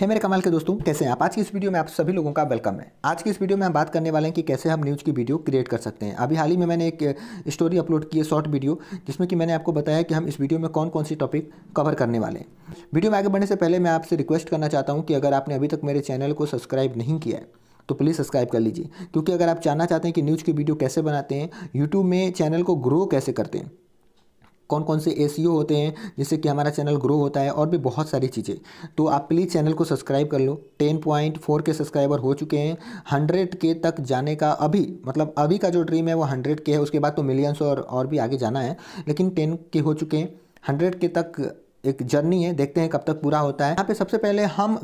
है मेरे कमाल के दोस्तों कैसे हैं आप आज की इस वीडियो में आप सभी लोगों का वेलकम है आज की इस वीडियो में हम बात करने वाले हैं कि कैसे हम न्यूज़ की वीडियो क्रिएट कर सकते हैं अभी हाल ही में मैंने एक स्टोरी अपलोड की है शॉर्ट वीडियो जिसमें कि मैंने आपको बताया कि हम इस वीडियो में कौन कौन सी टॉपिक कवर करने वाले हैं वीडियो में आगे बढ़ने से पहले मैं आपसे रिक्वेस्ट करना चाहता हूँ कि अगर आपने अभी तक मेरे चैनल को सब्सक्राइब नहीं किया है तो प्लीज़ सब्सक्राइब कर लीजिए क्योंकि अगर आप जानना चाहते हैं कि न्यूज़ की वीडियो कैसे बनाते हैं यूट्यूब में चैनल को ग्रो कैसे करते हैं कौन कौन से ए e होते हैं जिससे कि हमारा चैनल ग्रो होता है और भी बहुत सारी चीज़ें तो आप प्लीज़ चैनल को सब्सक्राइब कर लो टेन पॉइंट फोर के सब्सक्राइबर हो चुके हैं हंड्रेड के तक जाने का अभी मतलब अभी का जो ड्रीम है वो हंड्रेड के है उसके बाद तो मिलियंस और और भी आगे जाना है लेकिन टेन के हो चुके हैं हंड्रेड के तक एक जर्नी है देखते हैं कब तक पूरा होता है यहाँ पर सबसे पहले हम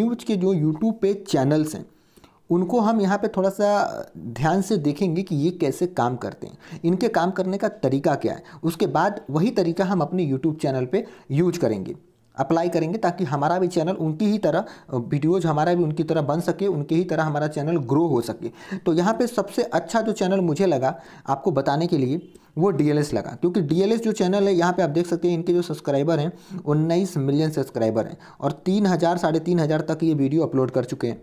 न्यूज के जो यूट्यूब पे चैनल्स हैं उनको हम यहाँ पे थोड़ा सा ध्यान से देखेंगे कि ये कैसे काम करते हैं इनके काम करने का तरीका क्या है उसके बाद वही तरीका हम अपने यूट्यूब चैनल पे यूज करेंगे अप्लाई करेंगे ताकि हमारा भी चैनल उनकी ही तरह वीडियोज हमारा भी उनकी तरह बन सके उनकी ही तरह हमारा चैनल ग्रो हो सके तो यहाँ पे सबसे अच्छा जो चैनल मुझे लगा आपको बताने के लिए वो डी लगा क्योंकि डी जो चैनल है यहाँ पे आप देख सकते हैं इनके जो सब्सक्राइबर हैं उन्नीस मिलियन सब्सक्राइबर हैं और तीन हज़ार साढ़े तीन हज़ार तक ये वीडियो अपलोड कर चुके हैं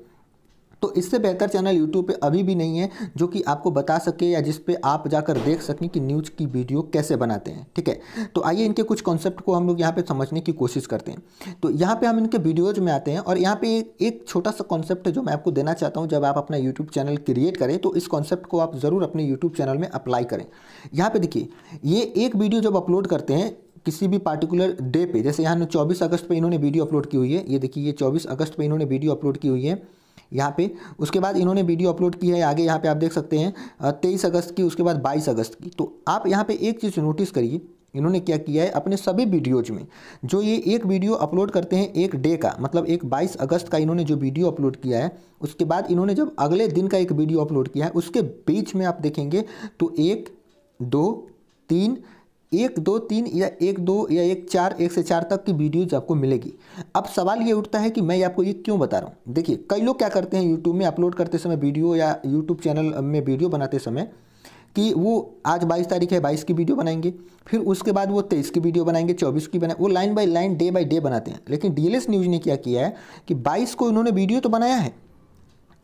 तो इससे बेहतर चैनल यूट्यूब पे अभी भी नहीं है जो कि आपको बता सके या जिस पे आप जाकर देख सकें कि न्यूज़ की वीडियो कैसे बनाते हैं ठीक है तो आइए इनके कुछ कॉन्सेप्ट को हम लोग यहाँ पर समझने की कोशिश करते हैं तो यहाँ पर हम इनके वीडियोज में आते हैं और यहाँ पर एक छोटा सा कॉन्सेप्ट है जो मैं आपको देना चाहता हूँ जब आप अपना यूट्यूब चैनल क्रिएट करें तो इस कॉन्सेप्ट को आप ज़रूर अपने यूट्यूब चैनल में अप्लाई करें यहाँ पर देखिए ये एक वीडियो जब अपलोड करते हैं किसी भी पार्टिकुलर डे पे जैसे यहाँ 24 अगस्त पे इन्होंने वीडियो अपलोड की हुई है ये देखिए ये 24 अगस्त पे इन्होंने वीडियो अपलोड की हुई है यहाँ पे उसके बाद इन्होंने वीडियो अपलोड की है आगे यहाँ पे आप देख सकते हैं तेईस अगस्त की उसके बाद बाईस अगस्त की तो आप यहाँ पे एक चीज़ नोटिस करिए इन्होंने क्या किया है अपने सभी वीडियोज में जो ये एक वीडियो अपलोड करते हैं एक डे का मतलब एक 22 अगस्त का इन्होंने जो वीडियो अपलोड किया है उसके बाद इन्होंने जब अगले दिन का एक वीडियो अपलोड किया है उसके बीच में आप देखेंगे तो एक दो तीन एक दो तीन या एक दो या एक चार एक से चार तक की वीडियोज़ आपको मिलेगी अब सवाल ये उठता है कि मैं आपको ये क्यों बता रहा हूँ देखिए कई लोग क्या करते हैं यूट्यूब में अपलोड करते समय वीडियो या यूट्यूब चैनल में वीडियो बनाते समय कि वो आज 22 तारीख है 22 की वीडियो बनाएंगे फिर उसके बाद वो 23 की वीडियो बनाएंगे 24 की बनाए वो line by line day by day बनाते हैं लेकिन डीएलएस न्यूज़ ने क्या किया है कि 22 को उन्होंने वीडियो तो बनाया है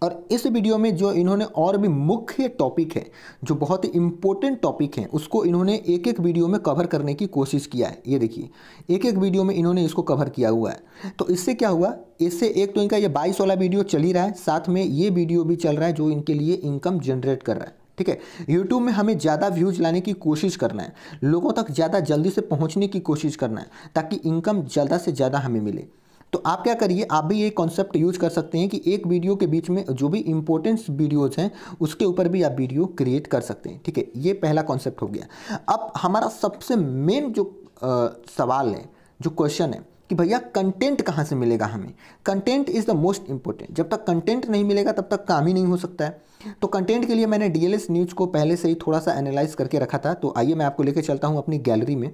और इस वीडियो में जो इन्होंने और भी मुख्य टॉपिक है जो बहुत ही इंपॉर्टेंट टॉपिक है उसको इन्होंने एक एक वीडियो में कवर करने की कोशिश किया है ये देखिए एक एक वीडियो में इन्होंने इसको कवर किया हुआ है तो इससे क्या हुआ इससे एक तो इनका ये बाईस वाला वीडियो चल ही रहा है साथ में ये वीडियो भी चल रहा है जो इनके लिए इनकम जनरेट कर रहा है ठीक है यूट्यूब में हमें ज़्यादा व्यूज लाने की कोशिश करना है लोगों तक ज़्यादा जल्दी से पहुँचने की कोशिश करना है ताकि इनकम ज़्यादा से ज़्यादा हमें मिले तो आप क्या करिए आप भी ये कॉन्सेप्ट यूज़ कर सकते हैं कि एक वीडियो के बीच में जो भी इंपॉर्टेंस वीडियोज़ हैं उसके ऊपर भी आप वीडियो क्रिएट कर सकते हैं ठीक है ये पहला कॉन्सेप्ट हो गया अब हमारा सबसे मेन जो आ, सवाल है जो क्वेश्चन है कि भैया कंटेंट कहाँ से मिलेगा हमें content is the most important जब तक कंटेंट नहीं मिलेगा तब तक काम ही नहीं हो सकता है तो कंटेंट के लिए मैंने डीएलएस न्यूज़ को पहले से ही थोड़ा सा एनालाइज करके रखा था तो आइए मैं आपको लेकर चलता हूँ अपनी गैलरी में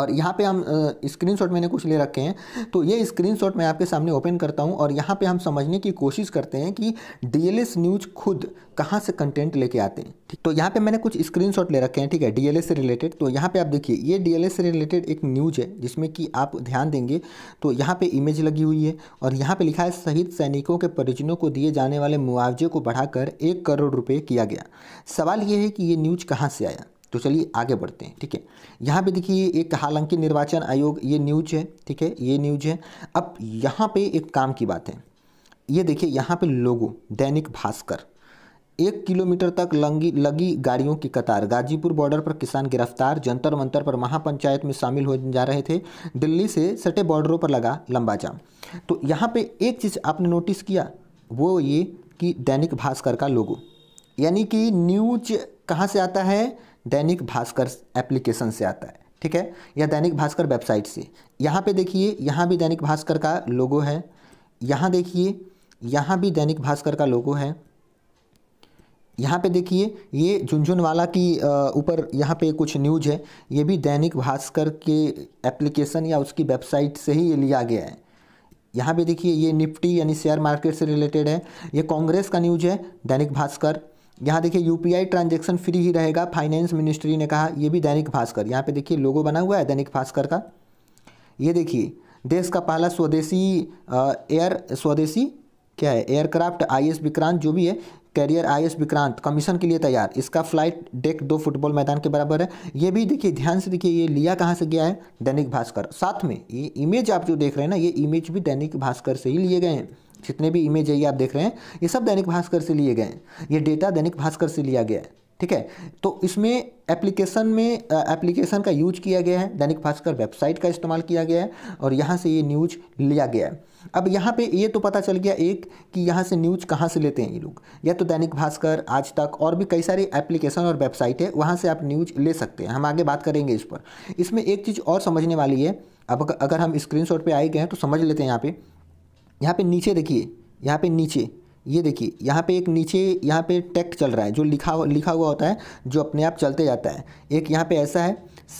और यहाँ पे हम स्क्रीनशॉट मैंने कुछ ले रखे हैं तो ये स्क्रीनशॉट मैं आपके सामने ओपन करता हूँ और यहाँ पे हम समझने की कोशिश करते हैं कि डी न्यूज़ खुद कहाँ से कंटेंट लेके आते हैं ठीक तो यहाँ पे मैंने कुछ स्क्रीनशॉट ले रखे हैं ठीक है एस से रिलेटेड तो यहाँ पे आप देखिए ये एस से रिलेटेड एक न्यूज़ है जिसमें कि आप ध्यान देंगे तो यहाँ पे इमेज लगी हुई है और यहाँ पे लिखा है शहीद सैनिकों के परिजनों को दिए जाने वाले मुआवजे को बढ़ाकर एक करोड़ रुपये किया गया सवाल ये है कि ये न्यूज़ कहाँ से आया तो चलिए आगे बढ़ते हैं ठीक है यहाँ पे देखिए एक हालांकि निर्वाचन आयोग ये न्यूज है ठीक है ये न्यूज है अब यहाँ पे एक काम की बात है ये देखिए यहाँ पे लोगो दैनिक भास्कर एक किलोमीटर तक लंगी लगी गाड़ियों की कतार गाजीपुर बॉर्डर पर किसान गिरफ्तार जंतर मंतर पर महापंचायत में शामिल हो जा रहे थे दिल्ली से सटे बॉर्डरों पर लगा लंबा जाम तो यहाँ पे एक चीज़ आपने नोटिस किया वो ये कि दैनिक भास्कर का लोगो यानी कि न्यूज कहाँ से आता है दैनिक भास्कर एप्लीकेशन से आता है ठीक है या दैनिक भास्कर वेबसाइट से यहाँ पे देखिए यहाँ भी दैनिक भास्कर का लोगो है यहाँ देखिए यहाँ भी दैनिक भास्कर का लोगो है यहाँ पे देखिए ये झुंझुनवाला की ऊपर यहाँ पे कुछ न्यूज है ये भी दैनिक भास्कर के एप्लीकेशन या उसकी वेबसाइट से ही लिया गया है यहाँ पे देखिए ये निफ्टी यानी शेयर मार्केट से रिलेटेड है ये कांग्रेस का न्यूज है दैनिक भास्कर यहाँ देखिए यूपीआई ट्रांजैक्शन फ्री ही रहेगा फाइनेंस मिनिस्ट्री ने कहा ये भी दैनिक भास्कर यहाँ पे देखिए लोगो बना हुआ है दैनिक भास्कर का ये देखिए देश का पहला स्वदेशी एयर स्वदेशी क्या है एयरक्राफ्ट आई एस विक्रांत जो भी है carrier I S Vikrant commission के लिए तैयार इसका फ्लाइट डेक दो फुटबॉल मैदान के बराबर है ये भी देखिए ध्यान से देखिए ये लिया कहाँ से गया है दैनिक भास्कर साथ में ये इमेज आप जो देख रहे हैं ना ये इमेज भी दैनिक भास्कर से ही लिए गए हैं जितने भी इमेज है ये आप देख रहे हैं ये सब दैनिक भास्कर से लिए गए हैं ये डेटा दैनिक भास्कर से लिया गया है ठीक है तो इसमें एप्लीकेशन में एप्लीकेशन का यूज किया गया है दैनिक भास्कर वेबसाइट का इस्तेमाल किया गया है और यहाँ से ये न्यूज लिया गया है अब यहाँ पे ये तो पता चल गया एक कि यहाँ से न्यूज कहाँ से लेते हैं ये लोग या तो दैनिक भास्कर आज तक और भी कई सारे एप्लीकेशन और वेबसाइट है वहाँ से आप न्यूज ले सकते हैं हम आगे बात करेंगे इस पर इसमें एक चीज़ और समझने वाली है अब अगर हम स्क्रीन पे आए गए हैं तो समझ लेते हैं यहाँ पर यहाँ पे नीचे देखिए यहाँ पे नीचे ये देखिए यहाँ पे एक नीचे यहाँ पे टेक्स्ट चल रहा है जो लिखा लिखा हुआ होता है जो अपने आप चलते जाता है एक यहाँ पे ऐसा है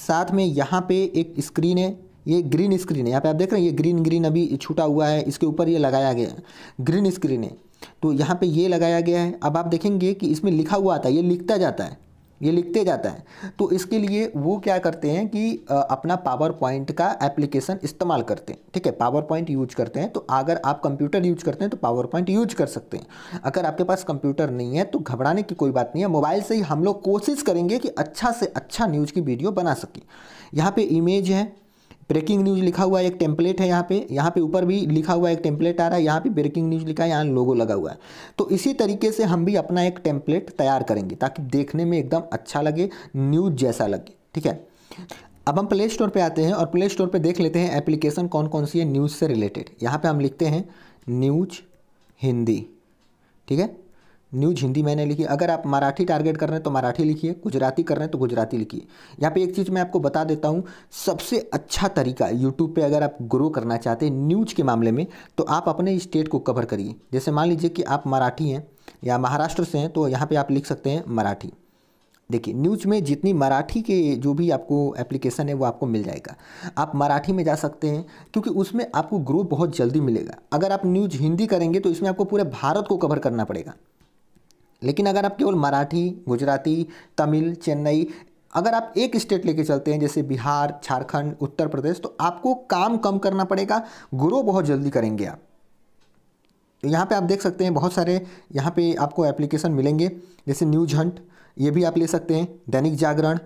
साथ में यहाँ पे एक स्क्रीन है ये ग्रीन स्क्रीन है यहाँ पे आप देख रहे हैं ये ग्रीन ग्रीन अभी छूटा हुआ है इसके ऊपर ये लगाया गया है ग्रीन स्क्रीन है तो यहाँ पे ये लगाया गया है अब आप देखेंगे कि इसमें लिखा हुआ आता है ये लिखता जाता है ये लिखते जाता है तो इसके लिए वो क्या करते हैं कि अपना पावर पॉइंट का एप्लीकेशन इस्तेमाल करते हैं ठीक है पावर पॉइंट यूज करते हैं तो अगर आप कंप्यूटर यूज करते हैं तो पावर पॉइंट यूज कर सकते हैं अगर आपके पास कंप्यूटर नहीं है तो घबराने की कोई बात नहीं है मोबाइल से ही हम लोग कोशिश करेंगे कि अच्छा से अच्छा न्यूज़ की वीडियो बना सकें यहाँ पर इमेज है ब्रेकिंग न्यूज़ लिखा हुआ एक टेम्पलेट है यहाँ पे यहाँ पे ऊपर भी लिखा हुआ एक टेम्पलेट आ रहा है यहाँ पे ब्रेकिंग न्यूज़ लिखा है यहाँ लोगो लगा हुआ है तो इसी तरीके से हम भी अपना एक टेम्पलेट तैयार करेंगे ताकि देखने में एकदम अच्छा लगे न्यूज़ जैसा लगे ठीक है अब हम प्ले स्टोर पर आते हैं और प्ले स्टोर पर देख लेते हैं एप्लीकेशन कौन कौन सी है न्यूज़ से रिलेटेड यहाँ पर हम लिखते हैं न्यूज हिंदी ठीक है न्यूज हिंदी मैंने लिखी अगर आप मराठी टारगेट कर रहे हैं तो मराठी लिखिए गुजराती कर रहे हैं तो गुजराती लिखिए यहाँ पे एक चीज़ मैं आपको बता देता हूँ सबसे अच्छा तरीका यूट्यूब पे अगर आप ग्रो करना चाहते हैं न्यूज के मामले में तो आप अपने स्टेट को कवर करिए जैसे मान लीजिए कि आप मराठी हैं या महाराष्ट्र से हैं तो यहाँ पर आप लिख सकते हैं मराठी देखिए न्यूज में जितनी मराठी के जो भी आपको एप्लीकेशन है वो आपको मिल जाएगा आप मराठी में जा सकते हैं क्योंकि उसमें आपको ग्रो बहुत जल्दी मिलेगा अगर आप न्यूज हिंदी करेंगे तो इसमें आपको पूरे भारत को कवर करना पड़ेगा लेकिन अगर आप केवल मराठी गुजराती तमिल चेन्नई अगर आप एक स्टेट लेके चलते हैं जैसे बिहार झारखंड उत्तर प्रदेश तो आपको काम कम करना पड़ेगा ग्रो बहुत जल्दी करेंगे आप तो यहाँ पे आप देख सकते हैं बहुत सारे यहाँ पे आपको एप्लीकेशन मिलेंगे जैसे न्यूज हंट ये भी आप ले सकते हैं दैनिक जागरण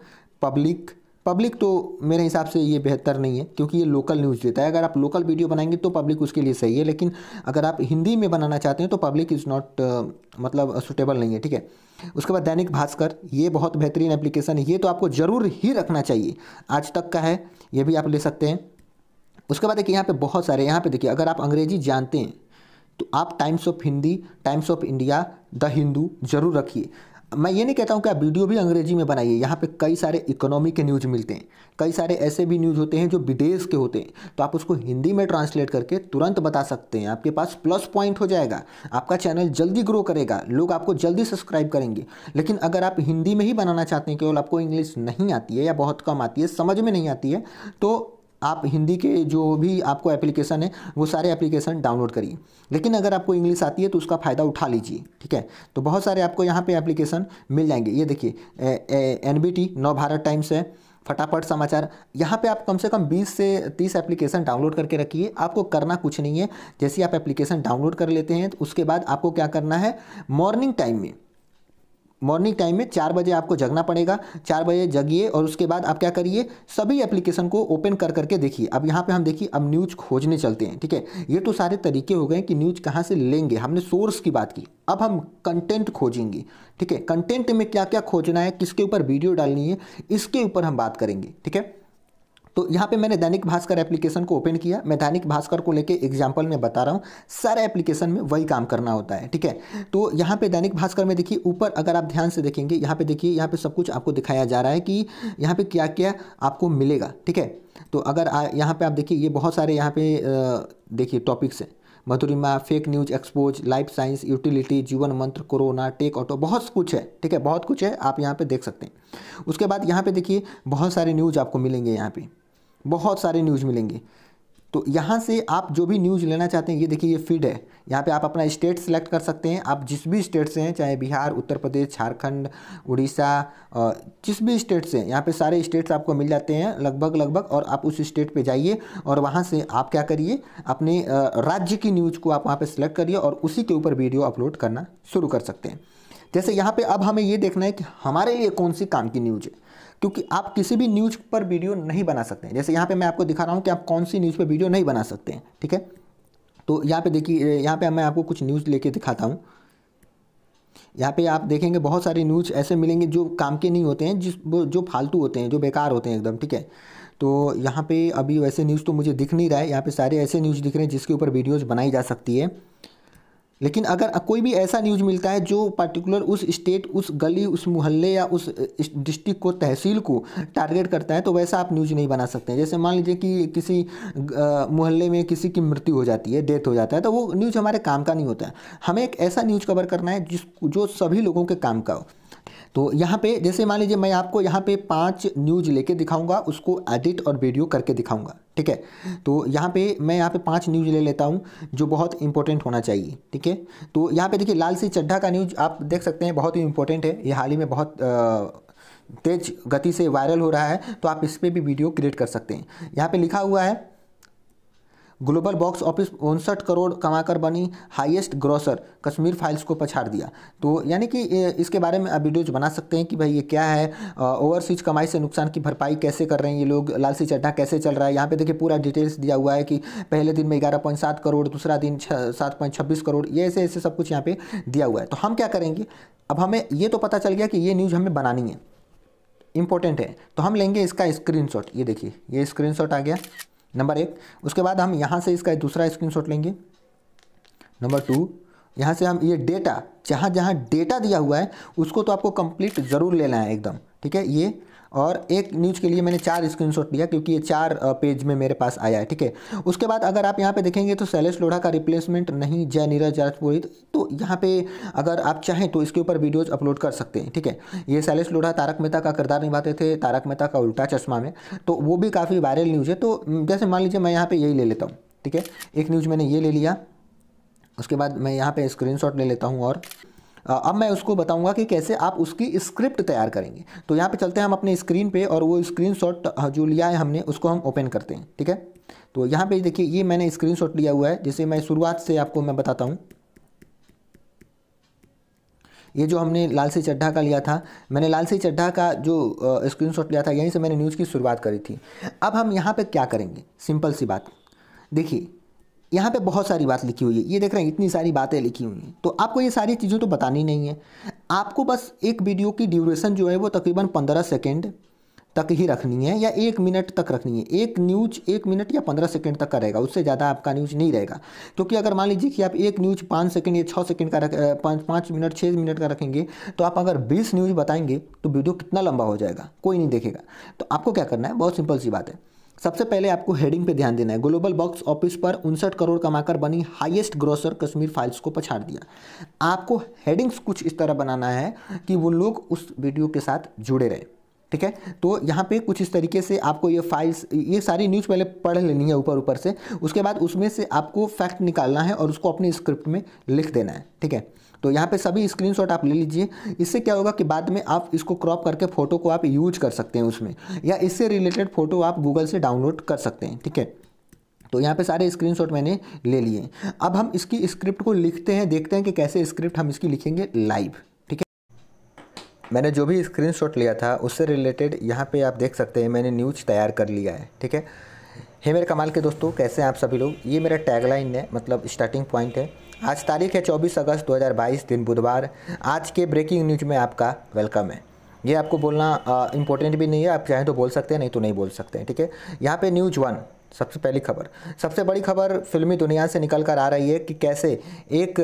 पब्लिक पब्लिक तो मेरे हिसाब से ये बेहतर नहीं है क्योंकि ये लोकल न्यूज़ देता है अगर आप लोकल वीडियो बनाएंगे तो पब्लिक उसके लिए सही है लेकिन अगर आप हिंदी में बनाना चाहते हैं तो पब्लिक इज़ नॉट मतलब सुटेबल नहीं है ठीक है उसके बाद दैनिक भास्कर ये बहुत बेहतरीन एप्लीकेशन है ये तो आपको ज़रूर ही रखना चाहिए आज तक का है ये भी आप ले सकते हैं उसके बाद देखिए यहाँ पर बहुत सारे यहाँ पर देखिए अगर आप अंग्रेजी जानते हैं तो आप Times of Hindi Times of India the Hindu जरूर रखिए मैं ये नहीं कहता हूँ कि आप वीडियो भी अंग्रेजी में बनाइए यहाँ पे कई सारे इकोनॉमी के न्यूज़ मिलते हैं कई सारे ऐसे भी न्यूज़ होते हैं जो विदेश के होते हैं तो आप उसको हिंदी में ट्रांसलेट करके तुरंत बता सकते हैं आपके पास प्लस पॉइंट हो जाएगा आपका चैनल जल्दी ग्रो करेगा लोग आपको जल्दी सब्सक्राइब करेंगे लेकिन अगर आप हिंदी में ही बनाना चाहते हैं केवल आपको इंग्लिश नहीं आती है या बहुत कम आती है समझ में नहीं आती है तो आप हिंदी के जो भी आपको एप्लीकेशन है वो सारे एप्लीकेशन डाउनलोड करिए लेकिन अगर आपको इंग्लिश आती है तो उसका फ़ायदा उठा लीजिए ठीक है तो बहुत सारे आपको यहाँ पे एप्लीकेशन मिल जाएंगे ये देखिए एन बी टी नव भारत टाइम्स है फटाफट समाचार यहाँ पे आप कम से कम 20 से 30 एप्लीकेशन डाउनलोड करके रखिए आपको करना कुछ नहीं है जैसे आप एप्लीकेशन डाउनलोड कर लेते हैं तो उसके बाद आपको क्या करना है मॉर्निंग टाइम में मॉर्निंग टाइम में चार बजे आपको जगना पड़ेगा चार बजे जगिए और उसके बाद आप क्या करिए सभी एप्लीकेशन को ओपन कर करके देखिए अब यहाँ पे हम देखिए अब न्यूज़ खोजने चलते हैं ठीक है ये तो सारे तरीके हो गए कि न्यूज़ कहाँ से लेंगे हमने सोर्स की बात की अब हम कंटेंट खोजेंगे ठीक है कंटेंट में क्या क्या खोजना है किसके ऊपर वीडियो डालनी है इसके ऊपर हम बात करेंगे ठीक है तो यहाँ पे मैंने दैनिक भास्कर एप्लीकेशन को ओपन किया मैं दैनिक भास्कर को लेके एग्जाम्पल में बता रहा हूँ सारे एप्लीकेशन में वही काम करना होता है ठीक है तो यहाँ पे दैनिक भास्कर में देखिए ऊपर अगर आप ध्यान से देखेंगे यहाँ पे देखिए यहाँ पे सब कुछ आपको दिखाया जा रहा है कि यहाँ पे क्या क्या आपको मिलेगा ठीक है तो अगर यहाँ पे आप देखिए ये बहुत सारे यहाँ पे देखिए टॉपिक्स हैं Madhurima fake news expose life science utility Jeevan Mantra corona take auto बहुत कुछ है ठीक है बहुत कुछ है आप यहाँ पे देख सकते हैं उसके बाद यहाँ पे देखिए बहुत सारे न्यूज आपको मिलेंगे यहाँ पे बहुत सारे न्यूज़ मिलेंगे तो यहाँ से आप जो भी न्यूज़ लेना चाहते हैं ये देखिए ये फीड है यहाँ पे आप अपना स्टेट सेलेक्ट कर सकते हैं आप जिस भी स्टेट से हैं चाहे बिहार उत्तर प्रदेश झारखंड उड़ीसा जिस भी स्टेट से यहाँ पे सारे स्टेट्स आपको मिल जाते हैं लगभग लगभग और आप उस स्टेट पे जाइए और वहाँ से आप क्या करिए अपने राज्य की न्यूज़ को आप वहाँ पर सिलेक्ट करिए और उसी के ऊपर वीडियो अपलोड करना शुरू कर सकते हैं जैसे यहाँ पर अब हमें ये देखना है कि हमारे लिए कौन सी काम की न्यूज़ है क्योंकि आप किसी भी न्यूज़ पर वीडियो नहीं बना सकते जैसे यहाँ पे मैं आपको दिखा रहा हूँ कि आप कौन सी न्यूज़ पर वीडियो नहीं बना सकते हैं ठीक है तो यहाँ पे देखिए यहाँ पे मैं आपको कुछ न्यूज़ लेके दिखाता हूँ यहाँ पे आप देखेंगे बहुत सारे न्यूज ऐसे मिलेंगे जो काम के नहीं होते हैं जिस जो फालतू होते हैं जो बेकार होते हैं एकदम ठीक है तो यहाँ पे अभी वैसे न्यूज़ तो मुझे दिख नहीं रहा है यहाँ पे सारे ऐसे न्यूज़ दिख रहे हैं जिसके ऊपर वीडियोज़ बनाई जा सकती है लेकिन अगर कोई भी ऐसा न्यूज़ मिलता है जो पर्टिकुलर उस स्टेट उस गली उस मोहल्ले या उस डिस्ट्रिक्ट को तहसील को टारगेट करता है तो वैसा आप न्यूज़ नहीं बना सकते हैं जैसे मान लीजिए कि किसी मोहल्ले में किसी की मृत्यु हो जाती है डेथ हो जाता है तो वो न्यूज़ हमारे काम का नहीं होता है हमें एक ऐसा न्यूज़ कवर करना है जिस जो सभी लोगों के काम का हो तो यहाँ पे जैसे मान लीजिए मैं आपको यहाँ पे पांच न्यूज लेके दिखाऊंगा उसको एडिट और वीडियो करके दिखाऊंगा ठीक है तो यहाँ पे मैं यहाँ पे पांच न्यूज ले लेता हूँ जो बहुत इंपॉर्टेंट होना चाहिए ठीक है तो यहाँ पे देखिए लाल सिंह चड्ढा का न्यूज आप देख सकते हैं बहुत ही इंपॉर्टेंट है ये हाल ही में बहुत आ, तेज गति से वायरल हो रहा है तो आप इस पर भी वीडियो क्रिएट कर सकते हैं यहाँ पे लिखा हुआ है ग्लोबल बॉक्स ऑफिस उनसठ करोड़ कमाकर बनी हाईएस्ट ग्रॉसर कश्मीर फाइल्स को पछाड़ दिया तो यानी कि इसके बारे में आप वीडियोज बना सकते हैं कि भाई ये क्या है ओवरसीज कमाई से नुकसान की भरपाई कैसे कर रहे हैं ये लोग लालसी चड्ढा कैसे चल रहा है यहाँ पे देखिए पूरा डिटेल्स दिया हुआ है कि पहले दिन में ग्यारह पॉइंट सात करोड़ दूसरा दिन सात पॉइंट छब्बीस करोड़ ये ऐसे ऐसे सब कुछ यहाँ पर दिया हुआ है तो हम क्या करेंगे अब हमें ये तो पता चल गया कि ये न्यूज़ हमें बनानी है इंपॉर्टेंट है तो हम लेंगे इसका स्क्रीनशॉट ये देखिए ये स्क्रीनशॉट आ गया नंबर एक उसके बाद हम यहाँ से इसका दूसरा स्क्रीनशॉट लेंगे नंबर टू यहाँ से हम ये डेटा जहाँ जहाँ डेटा दिया हुआ है उसको तो आपको कंप्लीट ज़रूर लेना है एकदम ठीक है ये और एक न्यूज के लिए मैंने चार स्क्रीनशॉट लिया क्योंकि ये चार पेज में मेरे पास आया है ठीक है उसके बाद अगर आप यहाँ पे देखेंगे तो शैलेश लोढ़ा का रिप्लेसमेंट नहीं जय नीरज राजपुरी तो यहाँ पे अगर आप चाहें तो इसके ऊपर वीडियोज अपलोड कर सकते हैं ठीक है ये शैलेश लोढ़ा तारक मेहता का किरदार निभाते थे तारक मेहता का उल्टा चश्मा में तो वो भी काफ़ी वायरल न्यूज़ है तो जैसे मान लीजिए मैं यहाँ पर यही ले लेता हूँ ठीक है एक न्यूज़ मैंने ये ले लिया उसके बाद मैं यहाँ पर स्क्रीनशॉट ले लेता हूँ और अब मैं उसको बताऊँगा कि कैसे आप उसकी स्क्रिप्ट तैयार करेंगे तो यहाँ पर चलते हैं हम अपने स्क्रीन पर और वो स्क्रीन जो लिया है हमने उसको हम ओपन करते हैं ठीक है तो यहाँ पे देखिए ये मैंने स्क्रीनशॉट लिया हुआ है जिसे मैं शुरुआत से आपको मैं बताता हूँ ये जो हमने लाल सिंह चड्ढा का लिया था मैंने लाल सिंह चड्ढा का जो स्क्रीनशॉट लिया था यहीं से मैंने न्यूज़ की शुरुआत करी थी अब हम यहाँ पे क्या करेंगे सिंपल सी बात देखिए यहाँ पे बहुत सारी बात लिखी हुई है ये देख रहे हैं इतनी सारी बातें लिखी हुई हैं तो आपको ये सारी चीज़ें तो बतानी नहीं है आपको बस एक वीडियो की ड्यूरेशन जो है वो तकरीबन पंद्रह सेकेंड तक ही रखनी है या एक मिनट तक रखनी है एक न्यूज एक मिनट या पंद्रह सेकंड तक का रहेगा उससे ज़्यादा आपका न्यूज नहीं रहेगा क्योंकि अगर मान लीजिए कि आप एक न्यूज पाँच सेकंड या छः सेकंड का रख पाँच पाँच मिनट छः मिनट का रखेंगे तो आप अगर बीस न्यूज़ बताएंगे तो वीडियो कितना लंबा हो जाएगा कोई नहीं देखेगा तो आपको क्या करना है बहुत सिंपल सी बात है सबसे पहले आपको हेडिंग पे ध्यान देना है ग्लोबल बॉक्स ऑफिस पर उनसठ करोड़ कमाकर बनी हाईएस्ट ग्रोसर कश्मीर फाइल्स को पछाड़ दिया आपको हेडिंग्स कुछ इस तरह बनाना है कि वो लोग उस वीडियो के साथ जुड़े रहे ठीक है तो यहाँ पे कुछ इस तरीके से आपको ये फाइल्स ये सारी न्यूज़ पहले पढ़ लेनी है ऊपर ऊपर से उसके बाद उसमें से आपको फैक्ट निकालना है और उसको अपने स्क्रिप्ट में लिख देना है ठीक है तो यहाँ पे सभी स्क्रीनशॉट आप ले लीजिए इससे क्या होगा कि बाद में आप इसको क्रॉप करके फ़ोटो को आप यूज कर सकते हैं उसमें या इससे रिलेटेड फ़ोटो आप गूगल से डाउनलोड कर सकते हैं ठीक है तो यहाँ पे सारे स्क्रीनशॉट मैंने ले लिए अब हम इसकी स्क्रिप्ट को लिखते हैं देखते हैं कि कैसे स्क्रिप्ट हम इसकी लिखेंगे लाइव ठीक है मैंने जो भी स्क्रीनशॉट लिया था उससे रिलेटेड यहाँ पे आप देख सकते हैं मैंने न्यूज तैयार कर लिया है ठीक है हे मेरे कमाल के दोस्तों कैसे हैं आप सभी लोग ये मेरा टैगलाइन है मतलब स्टार्टिंग पॉइंट है आज तारीख है 24 अगस्त 2022 दिन बुधवार आज के ब्रेकिंग न्यूज में आपका वेलकम है ये आपको बोलना इंपॉर्टेंट भी नहीं है आप चाहें तो बोल सकते हैं नहीं तो नहीं बोल सकते हैं ठीक है यहाँ पे न्यूज वन सबसे पहली खबर सबसे बड़ी खबर फिल्मी दुनिया से निकल कर आ रही है कि कैसे एक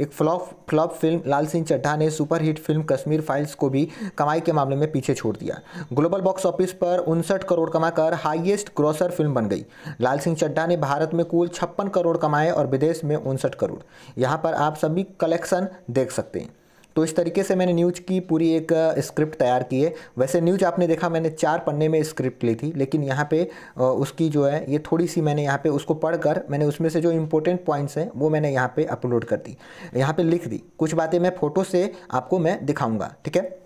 एक flop flop film Laal Singh Chaddha ने सुपरहिट फिल्म कश्मीर फाइल्स को भी कमाई के मामले में पीछे छोड़ दिया ग्लोबल बॉक्स ऑफिस पर उनसठ करोड़ कमाकर हाईएस्ट ग्रॉसर फिल्म बन गई लाल सिंह चड्ढा ने भारत में कुल छप्पन करोड़ कमाए और विदेश में उनसठ करोड़ यहाँ पर आप सभी कलेक्शन देख सकते हैं तो इस तरीके से मैंने न्यूज की पूरी एक स्क्रिप्ट तैयार की है वैसे न्यूज आपने देखा मैंने चार पन्ने में स्क्रिप्ट ली थी लेकिन यहाँ पे उसकी जो है ये थोड़ी सी मैंने यहाँ पे उसको पढ़कर मैंने उसमें से जो इम्पोर्टेंट पॉइंट्स हैं वो मैंने यहाँ पे अपलोड कर दी यहाँ पे लिख दी कुछ बातें मैं फ़ोटो से आपको मैं दिखाऊँगा ठीक है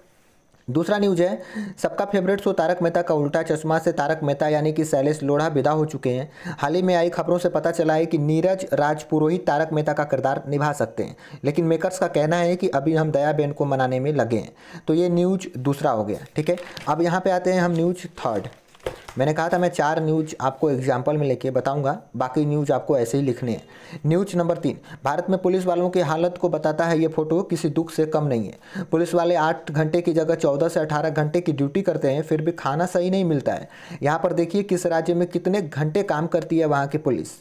दूसरा न्यूज है सबका फेवरेट शो तारक मेहता का उल्टा चश्मा से तारक मेहता यानी कि शैलेश लोढ़ा विदा हो चुके हैं हाल ही में आई खबरों से पता चला है कि नीरज राज पुरोहित तारक मेहता का किरदार निभा सकते हैं लेकिन मेकर्स का कहना है कि अभी हम दया बेन को मनाने में लगे हैं तो ये न्यूज दूसरा हो गया ठीक है अब यहाँ पर आते हैं हम न्यूज थर्ड मैंने कहा था मैं चार न्यूज आपको एग्जाम्पल में लेके बताऊंगा बाकी न्यूज आपको ऐसे ही लिखने हैं न्यूज नंबर तीन भारत में पुलिस वालों की हालत को बताता है ये फोटो किसी दुख से कम नहीं है पुलिस वाले आठ घंटे की जगह चौदह से अठारह घंटे की ड्यूटी करते हैं फिर भी खाना सही नहीं मिलता है यहाँ पर देखिए किस राज्य में कितने घंटे काम करती है वहाँ की पुलिस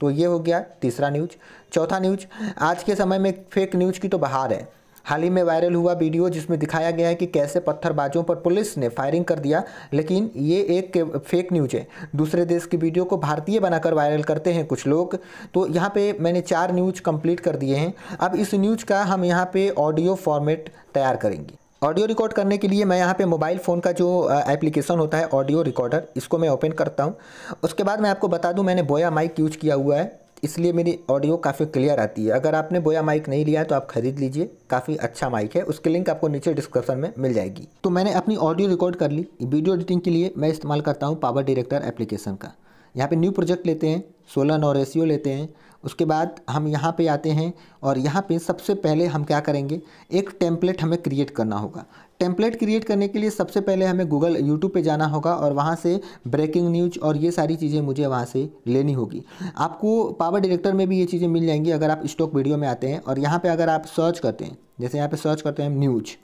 तो ये हो गया तीसरा न्यूज चौथा न्यूज आज के समय में फेक न्यूज की तो बहार है हाल ही में वायरल हुआ वीडियो जिसमें दिखाया गया है कि कैसे पत्थरबाजों पर पुलिस ने फायरिंग कर दिया लेकिन ये एक फेक न्यूज है दूसरे देश की वीडियो को भारतीय बनाकर वायरल करते हैं कुछ लोग तो यहाँ पे मैंने चार न्यूज कंप्लीट कर दिए हैं अब इस न्यूज का हम यहाँ पे ऑडियो फॉर्मेट तैयार करेंगे ऑडियो रिकॉर्ड करने के लिए मैं यहाँ पे मोबाइल फ़ोन का जो एप्लीकेशन होता है ऑडियो रिकॉर्डर इसको मैं ओपन करता हूँ उसके बाद मैं आपको बता दूँ मैंने बोया माइक यूज किया हुआ है इसलिए मेरी ऑडियो काफ़ी क्लियर आती है अगर आपने बोया माइक नहीं लिया तो आप खरीद लीजिए काफ़ी अच्छा माइक है उसकी लिंक आपको नीचे डिस्क्रिप्शन में मिल जाएगी तो मैंने अपनी ऑडियो रिकॉर्ड कर ली वीडियो एडिटिंग के लिए मैं इस्तेमाल करता हूँ पावर डिरेक्टर एप्लीकेशन का यहाँ पर न्यू प्रोजेक्ट लेते हैं सोलन और रेशियो लेते हैं उसके बाद हम यहाँ पे आते हैं और यहाँ पे सबसे पहले हम क्या करेंगे एक टेम्पलेट हमें क्रिएट करना होगा टेम्पलेट क्रिएट करने के लिए सबसे पहले हमें गूगल यूट्यूब पे जाना होगा और वहाँ से ब्रेकिंग न्यूज और ये सारी चीज़ें मुझे वहाँ से लेनी होगी आपको पावर डायरेक्टर में भी ये चीज़ें मिल जाएंगी अगर आप स्टॉक वीडियो में आते हैं और यहाँ पर अगर आप सर्च करते हैं जैसे यहाँ पर सर्च करते हैं न्यूज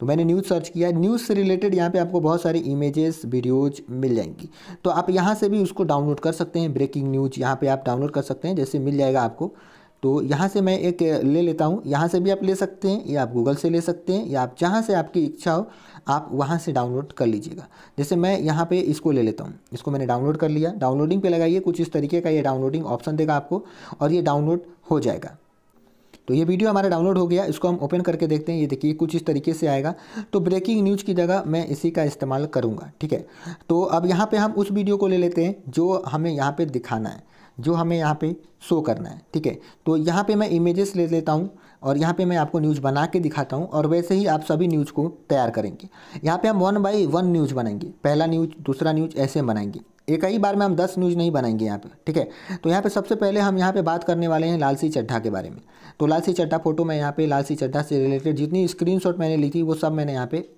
तो मैंने न्यूज़ सर्च किया न्यूज़ से रिलेटेड यहाँ पे आपको बहुत सारी इमेजेस वीडियोज मिल जाएंगी तो आप यहाँ से भी उसको डाउनलोड कर सकते हैं ब्रेकिंग न्यूज यहाँ पे आप डाउनलोड कर सकते हैं जैसे मिल जाएगा आपको तो यहाँ से मैं एक ले लेता हूँ यहाँ से भी आप ले सकते हैं या आप गूगल से ले सकते हैं या आप जहाँ से आपकी इच्छा हो आप वहाँ से डाउनलोड कर लीजिएगा जैसे मैं यहाँ पे इसको ले लेता हूँ इसको मैंने डाउनलोड कर लिया डाउनलोडिंग पे लगाइए कुछ इस तरीके का ये डाउनलोडिंग ऑप्शन देगा आपको और ये डाउनलोड हो जाएगा तो ये वीडियो हमारा डाउनलोड हो गया इसको हम ओपन करके देखते हैं ये देखिए कुछ इस तरीके से आएगा तो ब्रेकिंग न्यूज़ की जगह मैं इसी का इस्तेमाल करूँगा ठीक है तो अब यहाँ पर हम उस वीडियो को ले लेते हैं जो हमें यहाँ पर दिखाना है जो हमें यहाँ पे शो करना है ठीक है तो यहाँ पे मैं इमेजेस ले लेता हूँ और यहाँ पे मैं आपको न्यूज़ बना के दिखाता हूँ और वैसे ही आप सभी न्यूज़ को तैयार करेंगे यहाँ पे हम वन बाई वन न्यूज़ बनाएंगे पहला न्यूज़ दूसरा न्यूज़ ऐसे बनाएंगे एक ही बार में हम दस न्यूज़ नहीं बनाएंगे यहाँ पे ठीक है तो यहाँ पे सबसे पहले हम यहाँ पे बात करने वाले हैं लाल चड्ढा के बारे में तो लाल चड्ढा फोटो मैं यहाँ पे लाल सिंह चड्ढा से रिलेटेड जितनी स्क्रीनशॉट मैंने ली थी वो सब मैंने यहाँ पे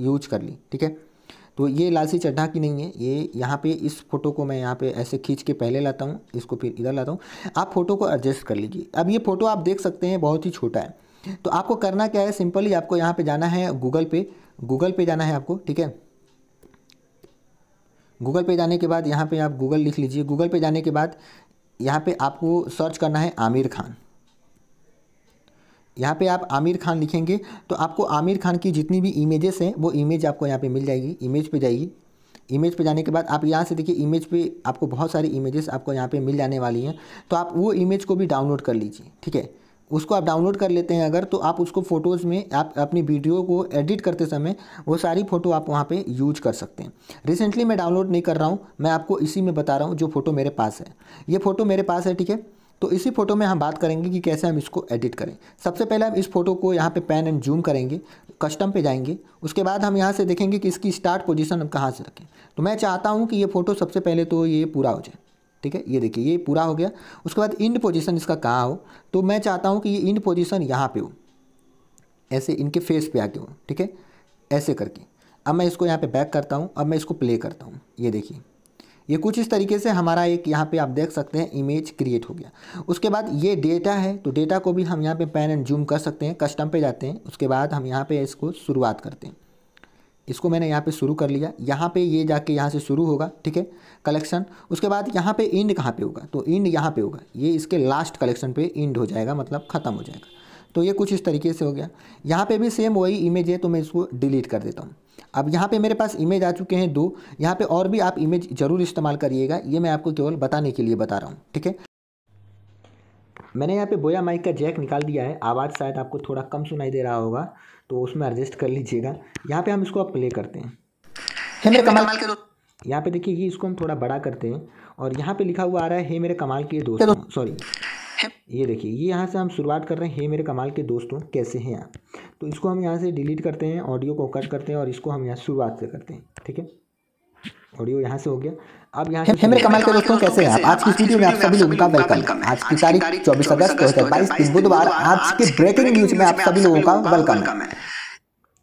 यूज कर ली ठीक है तो ये लालसी चड्ढा की नहीं है ये यहाँ पे इस फोटो को मैं यहाँ पे ऐसे खींच के पहले लाता हूँ इसको फिर इधर लाता हूँ आप फोटो को एडजस्ट कर लीजिए अब ये फोटो आप देख सकते हैं बहुत ही छोटा है तो आपको करना क्या है सिंपली आपको यहाँ पे जाना है गूगल पे गूगल पे जाना है आपको ठीक है गूगल पे जाने के बाद यहाँ पर आप गूगल लिख लीजिए गूगल पे जाने के बाद यहाँ पर आपको सर्च करना है आमिर खान यहाँ पे आप आमिर खान लिखेंगे तो आपको आमिर खान की जितनी भी इमेजेस हैं वो इमेज आपको यहाँ पे मिल जाएगी इमेज पे जाइए इमेज पे जाने के बाद आप यहाँ से देखिए इमेज पे आपको बहुत सारी इमेजेस आपको यहाँ पे मिल जाने वाली हैं तो आप वो इमेज को भी डाउनलोड कर लीजिए ठीक है उसको आप डाउनलोड कर लेते हैं अगर तो आप उसको फ़ोटोज़ में आप अपनी वीडियो को एडिट करते समय वो सारी फ़ोटो आप वहाँ पे यूज कर सकते हैं रिसेंटली मैं डाउनलोड नहीं कर रहा हूँ मैं आपको इसी में बता रहा हूँ जो फ़ोटो मेरे पास है ये फ़ोटो मेरे पास है ठीक है तो इसी फ़ोटो में हम बात करेंगे कि कैसे हम इसको एडिट करें सबसे पहले हम इस फोटो को यहाँ पे पैन एंड जूम करेंगे कस्टम पे जाएंगे उसके बाद हम यहाँ से देखेंगे कि इसकी स्टार्ट पोजीशन हम कहाँ से रखें तो मैं चाहता हूँ कि ये फ़ोटो सबसे पहले तो ये पूरा हो जाए ठीक है ये देखिए ये पूरा हो गया उसके बाद इंड पोजिशन इसका कहाँ हो तो मैं चाहता हूँ कि ये इंड पोजिशन यहाँ पर हो ऐसे इनके फेस पर आके हो ठीक है ऐसे करके अब मैं इसको यहाँ पर बैक करता हूँ अब मैं इसको प्ले करता हूँ ये देखिए ये कुछ इस तरीके से हमारा एक यहाँ पे आप देख सकते हैं इमेज क्रिएट हो गया उसके बाद ये डेटा है तो डेटा को भी हम यहाँ पे पैन एंड जूम कर सकते हैं कस्टम पे जाते हैं उसके बाद हम यहाँ पे इसको शुरुआत करते हैं इसको मैंने यहाँ पे शुरू कर लिया यहाँ पे ये जाके यहाँ से शुरू होगा ठीक है कलेक्शन उसके बाद यहाँ पर इंड कहाँ पर होगा तो इंड यहाँ पर होगा ये इसके लास्ट कलेक्शन पर इंड हो जाएगा मतलब ख़त्म हो जाएगा तो ये कुछ इस तरीके से हो गया यहाँ पर भी सेम वही इमेज है तो मैं इसको डिलीट कर देता हूँ अब यहाँ पे मेरे पास इमेज आ चुके हैं दो यहाँ पे और भी आप इमेज ज़रूर इस्तेमाल करिएगा ये मैं आपको केवल बताने के लिए बता रहा हूँ ठीक है मैंने यहाँ पे बोया माइक का जैक निकाल दिया है आवाज़ शायद आपको थोड़ा कम सुनाई दे रहा होगा तो उसमें एडजस्ट कर लीजिएगा यहाँ पे हम इसको अब प्ले करते हैं हे मेरे कमाल के दोस्त यहाँ पे देखिए इसको हम थोड़ा बड़ा करते हैं और यहाँ पे लिखा हुआ आ रहा है हे मेरे कमाल के दोस्त सॉरी ये देखिए ये यहाँ से हम शुरुआत कर रहे हैं हे मेरे कमाल के दोस्तों कैसे हैं आप तो इसको हम यहाँ से डिलीट करते हैं ऑडियो को कट करते हैं और इसको हम यहाँ शुरुआत से करते हैं ठीक है ऑडियो यहाँ से हो गया अब यहाँ हे मेरे कमाल के दोस्तों कैसे हैं आप आज की वीडियो में आप सभी लोगों का वेलकम आज की तारीख चौबीस अगस्त दो हज़ार बाईस बुधवार आज के ब्रेकिंग न्यूज में आप सभी लोगों का वेलकम है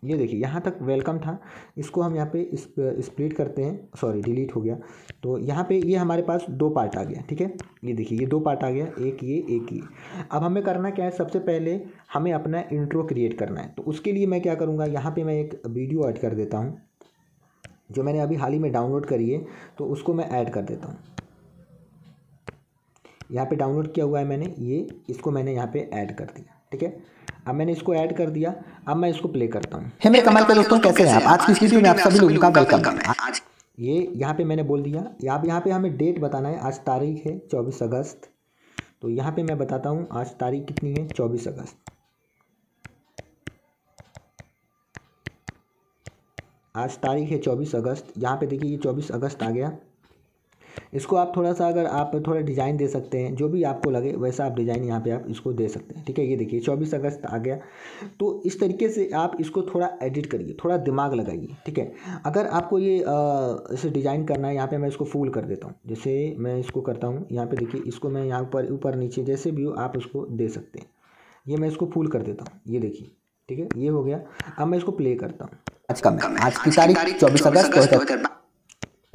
ये देखिए यहाँ तक वेलकम था इसको हम यहाँ पे स्प्लिट करते हैं सॉरी डिलीट हो गया तो यहाँ पे ये हमारे पास दो पार्ट आ गया ठीक है ये देखिए ये दो पार्ट आ गया एक ये एक ये अब हमें करना क्या है सबसे पहले हमें अपना इंट्रो क्रिएट करना है तो उसके लिए मैं क्या करूँगा यहाँ पर मैं एक वीडियो ऐड कर देता हूँ जो मैंने अभी हाल ही में डाउनलोड करी है तो उसको मैं ऐड कर देता हूँ यहाँ पे डाउनलोड किया हुआ है मैंने ये इसको मैंने यहाँ पे ऐड कर दिया ठीक है अब मैंने इसको ऐड कर दिया अब मैं इसको प्ले करता हूँ हे मेरे कमल के दोस्तों कैसे हैं आप आज की वीडियो में आप सभी लोगों का वेलकम है आज ये यहाँ पे मैंने बोल दिया आप यहाँ पे हमें डेट बताना है आज तारीख है चौबीस अगस्त तो यहाँ पे मैं बताता हूँ आज तारीख कितनी है चौबीस अगस्त आज तारीख है चौबीस अगस्त यहाँ पे देखिए ये चौबीस अगस्त आ गया इसको आप थोड़ा सा अगर आप थोड़ा डिज़ाइन दे सकते हैं जो भी आपको लगे वैसा आप डिज़ाइन यहाँ पे आप इसको दे सकते हैं ठीक है ये देखिए चौबीस अगस्त आ गया तो इस तरीके से आप इसको थोड़ा एडिट करिए थोड़ा दिमाग लगाइए ठीक है अगर आपको ये इसे डिज़ाइन करना है यहाँ पर मैं इसको फूल कर देता हूँ जैसे मैं इसको करता हूँ यहाँ पर देखिए इसको मैं यहाँ पर ऊपर नीचे जैसे भी हो आप उसको दे सकते हैं ये मैं इसको फूल कर देता हूँ ये देखिए ठीक है ये हो गया अब मैं इसको प्ले करता हूँ आज का मैं आज की तारीख चौबीस अगस्त दो हज़ार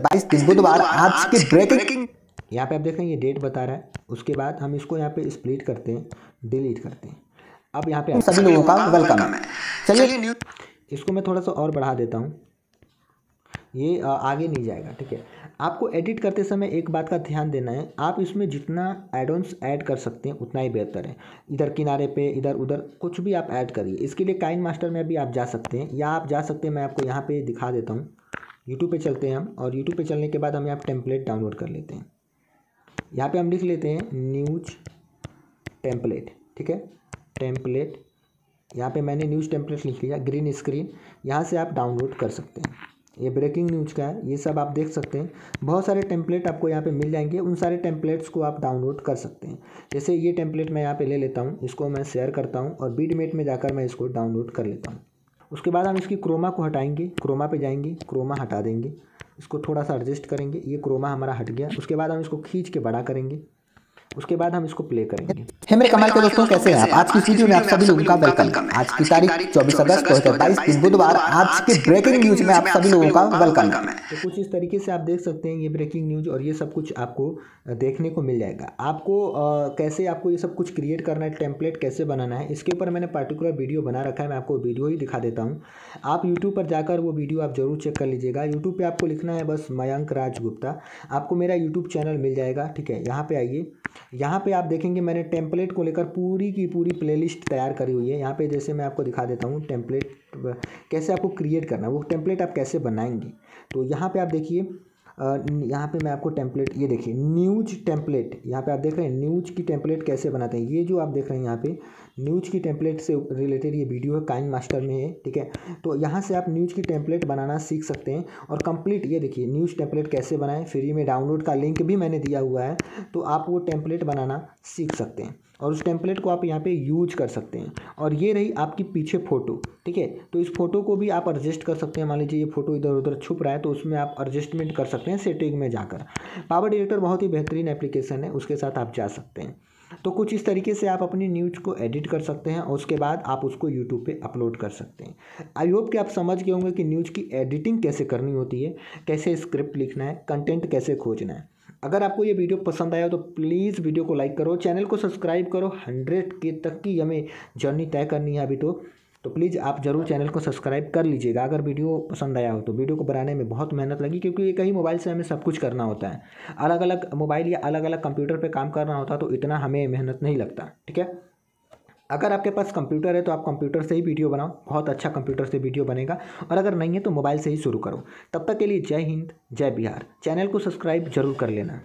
बाईस तीस बुधवार आज की ब्रेकिंग यहाँ पे आप देखें ये डेट बता रहा है उसके बाद हम इसको यहाँ पे स्प्लिट करते हैं डिलीट करते हैं अब यहाँ पे सभी लोगों का वेलकम है चलिए इसको मैं थोड़ा सा और बढ़ा देता हूँ ये आगे नहीं जाएगा ठीक है आपको एडिट करते समय एक बात का ध्यान देना है आप इसमें जितना एडोन्स ऐड कर सकते हैं उतना ही बेहतर है इधर किनारे पे इधर उधर कुछ भी आप ऐड करिए इसके लिए काइन मास्टर में भी आप जा सकते हैं या आप जा सकते हैं मैं आपको यहाँ पे दिखा देता हूँ यूट्यूब पे चलते हैं हम और यूट्यूब पे चलने के बाद हम यहाँ टेम्पलेट डाउनलोड कर लेते हैं यहाँ पे हम लिख लेते हैं न्यूज टेम्पलेट ठीक है टेम्पलेट यहाँ पे मैंने न्यूज़ टेम्पलेट लिख लिया ग्रीन स्क्रीन यहाँ से आप डाउनलोड कर सकते हैं ये ब्रेकिंग न्यूज का है ये सब आप देख सकते हैं बहुत सारे टेम्पलेट आपको यहाँ पे मिल जाएंगे उन सारे टेम्पलेट्स को आप डाउनलोड कर सकते हैं जैसे ये टेम्पलेट मैं यहाँ पे ले लेता हूँ इसको मैं शेयर करता हूँ और बीडमेट में जाकर मैं इसको डाउनलोड कर लेता हूँ उसके बाद हम इसकी क्रोमा को हटाएंगे क्रोमा पे जाएंगे क्रोमा हटा देंगे इसको थोड़ा सा एडजस्ट करेंगे ये क्रोमा हमारा हट गया उसके बाद हम इसको खींच के बड़ा करेंगे उसके बाद हम इसको प्ले करेंगे हे मेरे कमाल के दोस्तों कैसे हैं आप आज की वीडियो में आप सभी लोगों का वेलकम आज की तारीख 24 अगस्त दो हजार बाईस दिन बुधवार आज के ब्रेकिंग न्यूज में आप सभी लोगों का वेलकम तो कुछ इस तरीके से आप देख सकते हैं ये ब्रेकिंग न्यूज और ये सब कुछ आपको देखने को मिल जाएगा आपको कैसे आपको ये सब कुछ क्रिएट करना है टेम्पलेट कैसे बनाना है इसके ऊपर मैंने पर्टिकुलर वीडियो बना रखा है मैं आपको वीडियो ही दिखा देता हूँ आप यूट्यूब पर जाकर वो वीडियो आप जरूर चेक कर लीजिएगा यूट्यूब पर आपको लिखना है बस मयंक राज गुप्ता आपको मेरा यूट्यूब चैनल मिल जाएगा ठीक है यहाँ पर आइए यहाँ पे आप देखेंगे मैंने टेम्पलेट को लेकर पूरी की पूरी प्लेलिस्ट तैयार करी हुई है यहाँ पे जैसे मैं आपको दिखा देता हूँ टेम्पलेट कैसे आपको क्रिएट करना है वो टेम्पलेट आप कैसे बनाएंगे तो यहाँ पे आप देखिए यहाँ पे मैं आपको टेम्पलेट ये देखिए न्यूज टेम्पलेट यहाँ पे आप देख रहे हैं न्यूज की टेम्पलेट कैसे बनाते हैं ये जो आप देख रहे हैं यहाँ पे न्यूज की टेम्पलेट से रिलेटेड ये वीडियो है काइन मास्टर में है ठीक है तो यहाँ से आप न्यूज की टेम्पलेट बनाना सीख सकते हैं और कंप्लीट ये देखिए न्यूज टेम्पलेट कैसे बनाएं फ्री में डाउनलोड का लिंक भी मैंने दिया हुआ है तो आप वो टेम्पलेट बनाना सीख सकते हैं और उस टेम्पलेट को आप यहाँ पे यूज कर सकते हैं और ये रही आपकी पीछे फ़ोटो ठीक है तो इस फोटो को भी आप एडजस्ट कर सकते हैं मान लीजिए ये फोटो इधर उधर छुप रहा है तो उसमें आप एडजस्टमेंट कर सकते हैं सेटिंग में जाकर पावर डिरेक्टर बहुत ही बेहतरीन एप्लीकेशन है उसके साथ आप जा सकते हैं तो कुछ इस तरीके से आप अपनी न्यूज को एडिट कर सकते हैं और उसके बाद आप उसको यूट्यूब पे अपलोड कर सकते हैं आई होप कि आप समझ गए होंगे कि न्यूज़ की एडिटिंग कैसे करनी होती है कैसे स्क्रिप्ट लिखना है कंटेंट कैसे खोजना है अगर आपको ये वीडियो पसंद आया तो प्लीज़ वीडियो को लाइक करो चैनल को सब्सक्राइब करो हंड्रेड के तक की हमें जर्नी तय करनी है अभी तो तो प्लीज़ आप ज़रूर चैनल को सब्सक्राइब कर लीजिएगा अगर वीडियो पसंद आया हो तो वीडियो को बनाने में बहुत मेहनत लगी क्योंकि एक ही मोबाइल से हमें सब कुछ करना होता है अलग अलग मोबाइल या अलग अलग कंप्यूटर पर काम करना होता तो इतना हमें मेहनत नहीं लगता ठीक है अगर आपके पास कंप्यूटर है तो आप कंप्यूटर से ही वीडियो बनाओ बहुत अच्छा कंप्यूटर से वीडियो बनेगा और अगर नहीं है तो मोबाइल से ही शुरू करो तब तक के लिए जय हिंद जय बिहार चैनल को सब्सक्राइब जरूर कर लेना